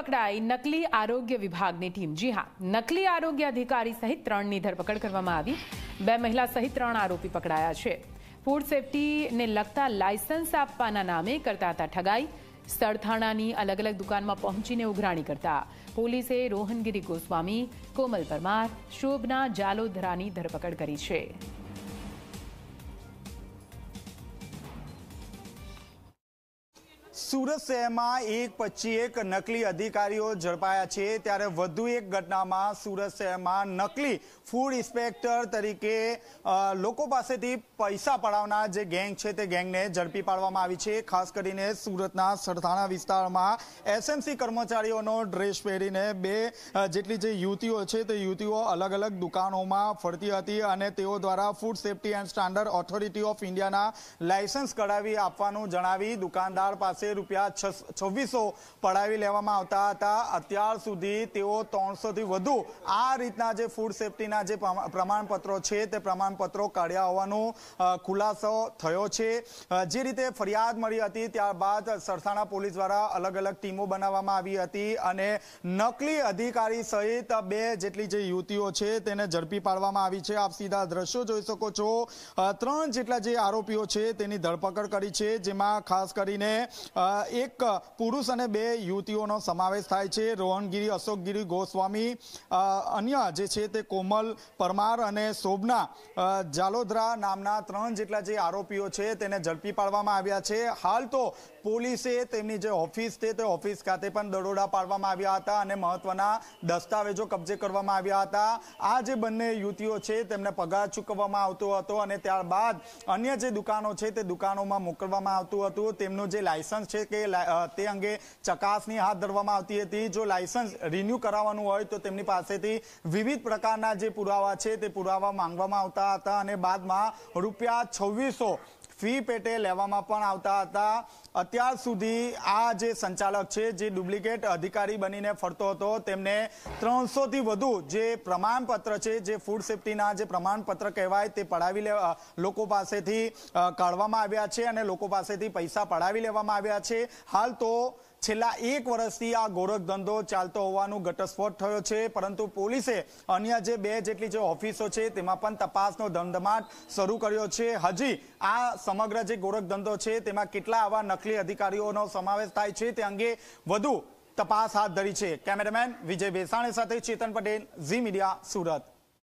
પકડાઈ નકલી આરોગ્ય વિભાગની ટીમ જી હા નકલી આરોગ્ય અધિકારી સહિત ત્રણની ધરપકડ કરવામાં આવી બે મહિલા સહિત ત્રણ આરોપી પકડાયા છે ફૂડ સેફટીને લગતા લાયસન્સ આપવાના નામે કરતા હતા ઠગાઈ સ્થળથાણાની અલગ અલગ દુકાનમાં પહોંચીને ઉઘરાણી કરતા પોલીસે રોહનગીરી ગોસ્વામી કોમલ પરમાર શોભના જાલોધરાની ધરપકડ કરી છે સુરત શહેરમાં એક પછી એક નકલી અધિકારીઓ ઝડપાયા છે ત્યારે વધુ એક ઘટનામાં સુરત શહેરમાં નકલી ફૂડ ઇન્સ્પેક્ટર તરીકે લોકો પાસેથી પૈસા પડાવનાર જે ગેંગ છે તે ગેંગને ઝડપી પાડવામાં આવી છે ખાસ કરીને સુરતના સરથાણા વિસ્તારમાં એસએમસી કર્મચારીઓનો ડ્રેસ પહેરીને બે જેટલી જે યુવતીઓ છે તે યુવતીઓ અલગ અલગ દુકાનોમાં ફરતી હતી અને તેઓ દ્વારા food safety and standard authority of ઇન્ડિયાના લાયસન્સ કઢાવી આપવાનું જણાવી દુકાનદાર પાસે રૂપિયા છવ્વીસો પડાવી લેવામાં આવતા હતા અત્યાર સુધી તેઓ ત્રણસોથી વધુ આ રીતના જે ફૂડ સેફટીના જે પ્રમાણપત્રો છે તે પ્રમાણપત્રો કાઢ્યા હોવાનો ખુલાસો થયો છે જે રીતે ફરિયાદ મળી હતી ત્યારબાદ સરસાણા પોલીસ દ્વારા અલગ અલગ ટીમો બનાવવામાં આવી હતી અને નકલી અધિકારી સહિત બે જેટલી જે યુવતીઓ છે તેને ઝડપી પાડવામાં આવી છે આપ સીધા દ્રશ્યો જોઈ શકો છો ત્રણ જેટલા જે આરોપીઓ છે તેની ધરપકડ કરી છે જેમાં ખાસ કરીને એક પુરુષ અને બે યુવતીઓનો સમાવેશ થાય છે રોહનગીરી અશોકગીરી ગોસ્વામી અન્ય જે છે તે કોમલ પરમાર અને શોભના જાલોદરા નામના ત્રણ જેટલા જે આરોપીઓ છે તેને ઝડપી પાડવામાં આવ્યા છે હાલ તો પોલીસે તેમની જે ઓફિસ છે તે ઓફિસ ખાતે પણ દરોડા પાડવામાં આવ્યા હતા અને મહત્વના દસ્તાવેજો કબજે કરવામાં આવ્યા હતા આ જે બંને યુવતીઓ છે તેમને પગાર ચૂકવવામાં આવતો હતો અને ત્યારબાદ અન્ય જે દુકાનો છે તે દુકાનોમાં મોકલવામાં આવતું હતું તેમનું જે લાયસન્સ લાયસન્સ છે કે તે અંગે ચકાસણી હાથ ધરવામાં આવતી હતી જો લાયસન્સ રિન્યૂ કરાવવાનું હોય તો તેમની પાસેથી વિવિધ પ્રકારના જે પુરાવા છે તે પુરાવા માંગવામાં આવતા હતા અને બાદમાં રૂપિયા છવ્વીસો ફી પેટે લેવામાં પણ આવતા હતા અત્યાર સુધી આ જે સંચાલક છે જે ડુપ્લિકેટ અધિકારી બનીને ફરતો હતો તેમને ત્રણસોથી વધુ જે પ્રમાણપત્ર છે જે ફૂડ સેફટીના જે પ્રમાણપત્ર કહેવાય તે પડાવી લે લોકો પાસેથી કાઢવામાં આવ્યા છે અને લોકો પાસેથી પૈસા પડાવી લેવામાં આવ્યા છે હાલ તો છેલ્લા એક વર્ષથી આ ગોરખ ધંધો ચાલતો હોવાનું ઘટસ્ફોટ થયો છે પરંતુ પોલીસે અન્ય જે બે જેટલી જે ઓફિસો છે તેમાં પણ તપાસનો ધમધમાટ શરૂ કર્યો છે હજી આ સમગ્ર જે ગોરખ ધંધો છે તેમાં કેટલા આવા નકલી અધિકારીઓનો સમાવેશ થાય છે તે અંગે વધુ તપાસ હાથ ધરી છે કેમેરામેન વિજય ભેસાણી સાથે ચેતન પટેલ ઝી મીડિયા સુરત